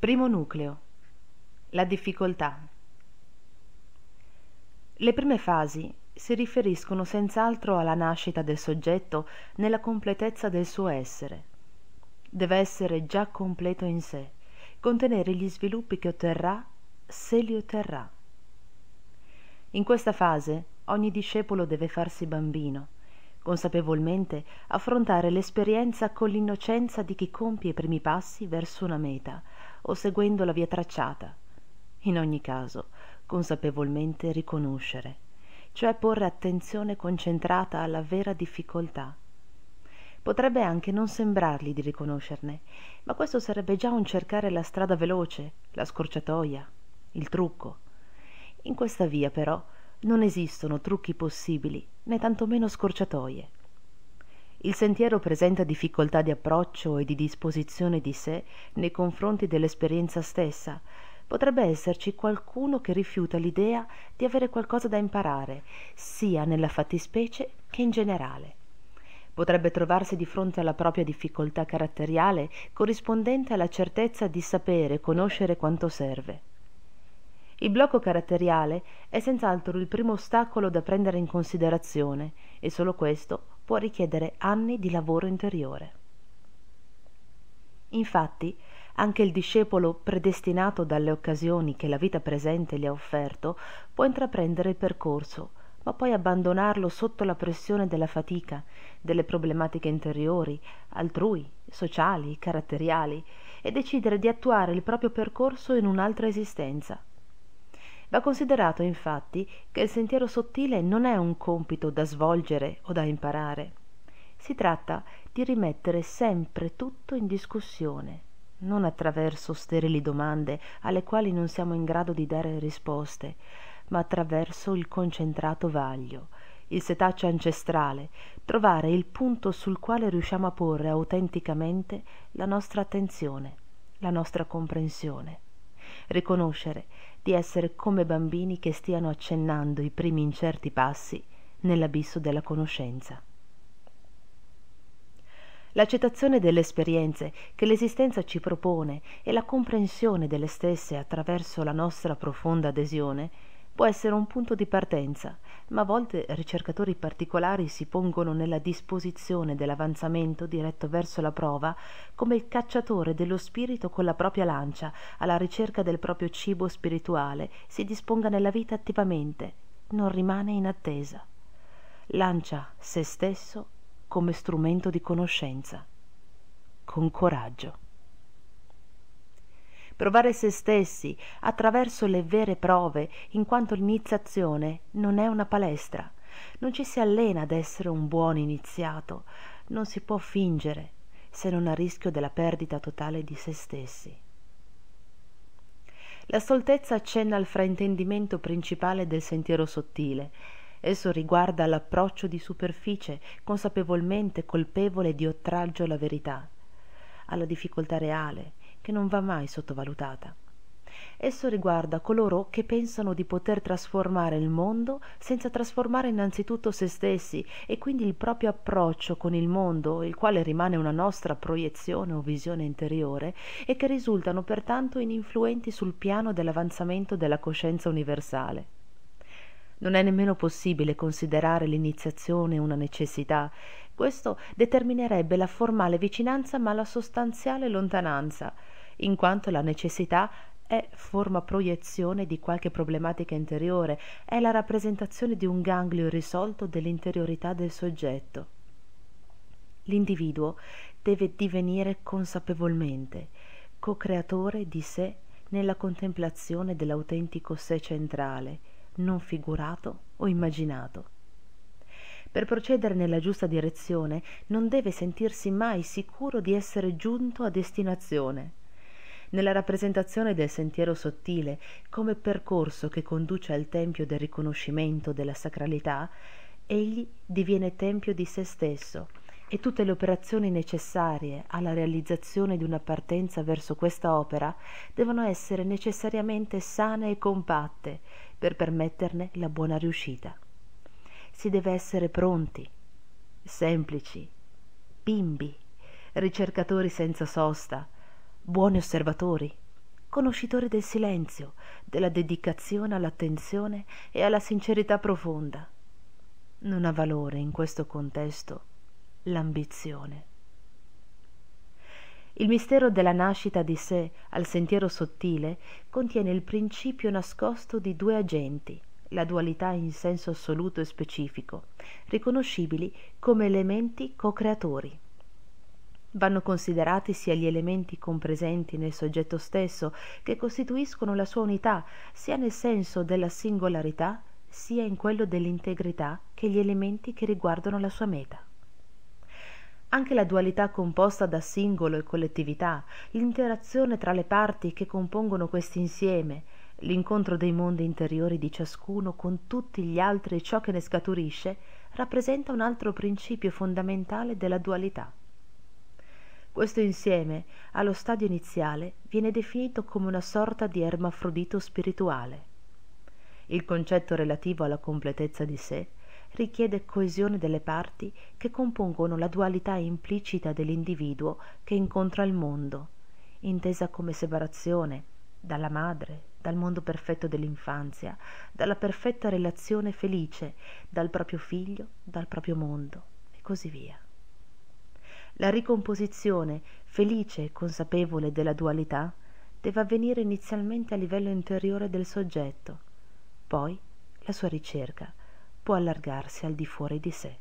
Primo nucleo. La difficoltà. Le prime fasi si riferiscono senz'altro alla nascita del soggetto nella completezza del suo essere. Deve essere già completo in sé, contenere gli sviluppi che otterrà se li otterrà. In questa fase ogni discepolo deve farsi bambino, consapevolmente affrontare l'esperienza con l'innocenza di chi compie i primi passi verso una meta o seguendo la via tracciata. In ogni caso, consapevolmente riconoscere, cioè porre attenzione concentrata alla vera difficoltà. Potrebbe anche non sembrargli di riconoscerne, ma questo sarebbe già un cercare la strada veloce, la scorciatoia, il trucco. In questa via, però, non esistono trucchi possibili, né tantomeno scorciatoie. Il sentiero presenta difficoltà di approccio e di disposizione di sé nei confronti dell'esperienza stessa. Potrebbe esserci qualcuno che rifiuta l'idea di avere qualcosa da imparare, sia nella fattispecie che in generale. Potrebbe trovarsi di fronte alla propria difficoltà caratteriale corrispondente alla certezza di sapere e conoscere quanto serve. Il blocco caratteriale è senz'altro il primo ostacolo da prendere in considerazione e solo questo può richiedere anni di lavoro interiore. Infatti, anche il discepolo predestinato dalle occasioni che la vita presente gli ha offerto può intraprendere il percorso, ma poi abbandonarlo sotto la pressione della fatica, delle problematiche interiori, altrui, sociali, caratteriali, e decidere di attuare il proprio percorso in un'altra esistenza, Va considerato infatti che il sentiero sottile non è un compito da svolgere o da imparare. Si tratta di rimettere sempre tutto in discussione, non attraverso sterili domande alle quali non siamo in grado di dare risposte, ma attraverso il concentrato vaglio, il setaccio ancestrale, trovare il punto sul quale riusciamo a porre autenticamente la nostra attenzione, la nostra comprensione riconoscere di essere come bambini che stiano accennando i primi incerti passi nell'abisso della conoscenza. L'accettazione delle esperienze che l'esistenza ci propone e la comprensione delle stesse attraverso la nostra profonda adesione può essere un punto di partenza, ma a volte ricercatori particolari si pongono nella disposizione dell'avanzamento diretto verso la prova come il cacciatore dello spirito con la propria lancia, alla ricerca del proprio cibo spirituale, si disponga nella vita attivamente, non rimane in attesa. Lancia se stesso come strumento di conoscenza, con coraggio provare se stessi attraverso le vere prove, in quanto l'iniziazione non è una palestra. Non ci si allena ad essere un buon iniziato, non si può fingere se non a rischio della perdita totale di se stessi. La stoltezza accenna al fraintendimento principale del sentiero sottile. Esso riguarda l'approccio di superficie, consapevolmente colpevole di oltraggio alla verità, alla difficoltà reale, che non va mai sottovalutata. Esso riguarda coloro che pensano di poter trasformare il mondo senza trasformare innanzitutto se stessi e quindi il proprio approccio con il mondo, il quale rimane una nostra proiezione o visione interiore, e che risultano pertanto ininfluenti sul piano dell'avanzamento della coscienza universale non è nemmeno possibile considerare l'iniziazione una necessità. Questo determinerebbe la formale vicinanza ma la sostanziale lontananza, in quanto la necessità è forma proiezione di qualche problematica interiore, è la rappresentazione di un ganglio irrisolto dell'interiorità del soggetto. L'individuo deve divenire consapevolmente co-creatore di sé nella contemplazione dell'autentico sé centrale, non figurato o immaginato. Per procedere nella giusta direzione non deve sentirsi mai sicuro di essere giunto a destinazione. Nella rappresentazione del sentiero sottile come percorso che conduce al tempio del riconoscimento della sacralità, egli diviene tempio di se stesso, e tutte le operazioni necessarie alla realizzazione di una partenza verso questa opera devono essere necessariamente sane e compatte per permetterne la buona riuscita. Si deve essere pronti, semplici, bimbi, ricercatori senza sosta, buoni osservatori, conoscitori del silenzio, della dedicazione all'attenzione e alla sincerità profonda. Non ha valore in questo contesto l'ambizione. Il mistero della nascita di sé al sentiero sottile contiene il principio nascosto di due agenti, la dualità in senso assoluto e specifico, riconoscibili come elementi co-creatori. Vanno considerati sia gli elementi compresenti nel soggetto stesso, che costituiscono la sua unità, sia nel senso della singolarità, sia in quello dell'integrità, che gli elementi che riguardano la sua meta. Anche la dualità composta da singolo e collettività, l'interazione tra le parti che compongono questi insieme, l'incontro dei mondi interiori di ciascuno con tutti gli altri e ciò che ne scaturisce, rappresenta un altro principio fondamentale della dualità. Questo insieme, allo stadio iniziale, viene definito come una sorta di ermafrodito spirituale. Il concetto relativo alla completezza di sé richiede coesione delle parti che compongono la dualità implicita dell'individuo che incontra il mondo, intesa come separazione dalla madre, dal mondo perfetto dell'infanzia, dalla perfetta relazione felice, dal proprio figlio, dal proprio mondo, e così via. La ricomposizione, felice e consapevole della dualità, deve avvenire inizialmente a livello interiore del soggetto, poi la sua ricerca può allargarsi al di fuori di sé.